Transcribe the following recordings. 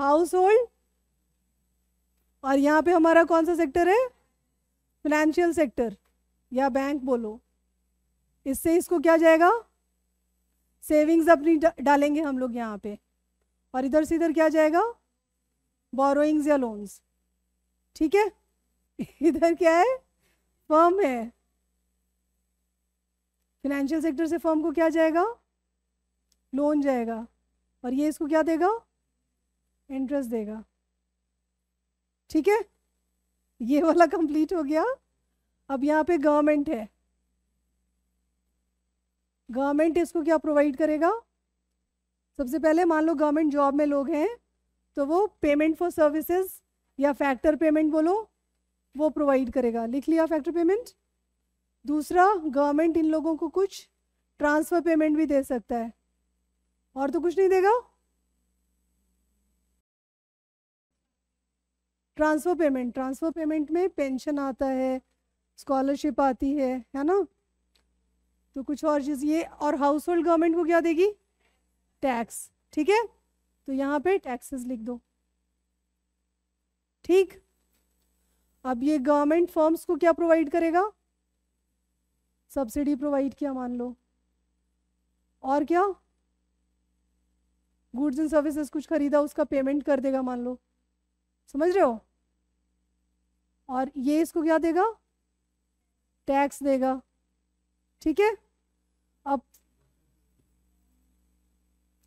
house hold और यहाँ पे हमारा कौन सा सेक्टर है फिनेंशियल सेक्टर या बैंक बोलो इससे इसको क्या जाएगा सेविंग्स अपनी डालेंगे हम लोग यहाँ पे और इधर से इधर क्या जाएगा बोरोइंग्स या लोन्स ठीक है इधर क्या है फर्म है फिनेंशियल सेक्टर से फर्म को क्या जाएगा लोन जाएगा और ये इसको क्या देगा इंटरेस्ट देगा ठीक है ये वाला कंप्लीट हो गया अब यहाँ पे गवर्नमेंट है गवर्नमेंट इसको क्या प्रोवाइड करेगा सबसे पहले मान लो गवर्नमेंट जॉब में लोग हैं तो वो पेमेंट फॉर सर्विसेज या फैक्टर पेमेंट बोलो वो प्रोवाइड करेगा लिख लिया फैक्टर पेमेंट दूसरा गवर्नमेंट इन लोगों को कुछ ट्रांसफ़र पेमेंट भी दे सकता है और तो कुछ नहीं देगा ट्रांसफ़र पेमेंट ट्रांसफ़र पेमेंट में पेंशन आता है स्कॉलरशिप आती है है ना तो कुछ और चीज़ ये और हाउस होल्ड गवर्नमेंट को क्या देगी टैक्स ठीक है तो यहाँ पे टैक्सेस लिख दो ठीक अब ये गवर्नमेंट फॉर्म्स को क्या प्रोवाइड करेगा सब्सिडी प्रोवाइड किया मान लो और क्या गुड्स एंड सर्विसेज कुछ खरीदा उसका पेमेंट कर देगा मान लो समझ रहे हो और ये इसको क्या देगा टैक्स देगा ठीक है अब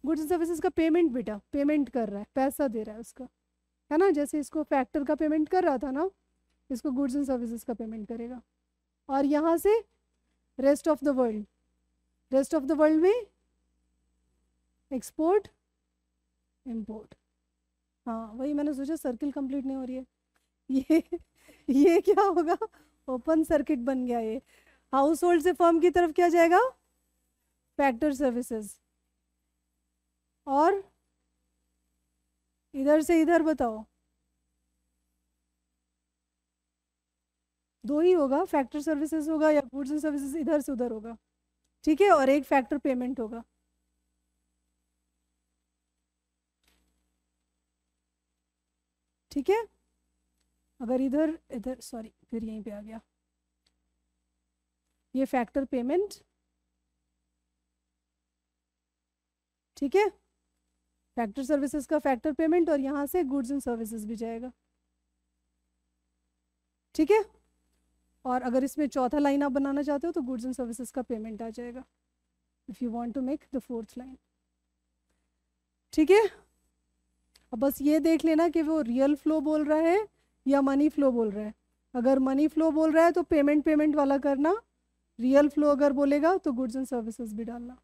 गुड्स एंड सर्विसेज का पेमेंट बेटा पेमेंट कर रहा है पैसा दे रहा है उसका है ना जैसे इसको फैक्टर का पेमेंट कर रहा था ना इसको गुड्स एंड सर्विसेज का पेमेंट करेगा और यहाँ से rest of the world rest of the world में एक्सपोर्ट इम्पोर्ट हाँ वही मैंने सोचा सर्किल कंप्लीट नहीं हो रही है ये ये क्या होगा ओपन सर्किट बन गया ये हाउस होल्ड से फर्म की तरफ क्या जाएगा फैक्टर सर्विसेज और इधर से इधर बताओ दो ही होगा फैक्टर सर्विसेज होगा या गुड्स एंड सर्विसेज इधर से उधर होगा ठीक है और एक फैक्टर पेमेंट होगा ठीक है अगर इधर इधर सॉरी फिर यहीं पे आ गया ये फैक्टर पेमेंट ठीक है फैक्टर सर्विसेज का फैक्टर पेमेंट और यहां से गुड्स एंड सर्विसेज भी जाएगा ठीक है और अगर इसमें चौथा लाइन आप बनाना चाहते हो तो गुड्स एंड सर्विसेज का पेमेंट आ जाएगा if you want to make the fourth line ठीक है अब बस ये देख लेना कि वो रियल फ्लो बोल रहा है या मनी फ्लो बोल रहा है अगर मनी फ्लो बोल रहा है तो पेमेंट पेमेंट वाला करना रियल फ्लो अगर बोलेगा तो गुड्स एंड सर्विसेज भी डालना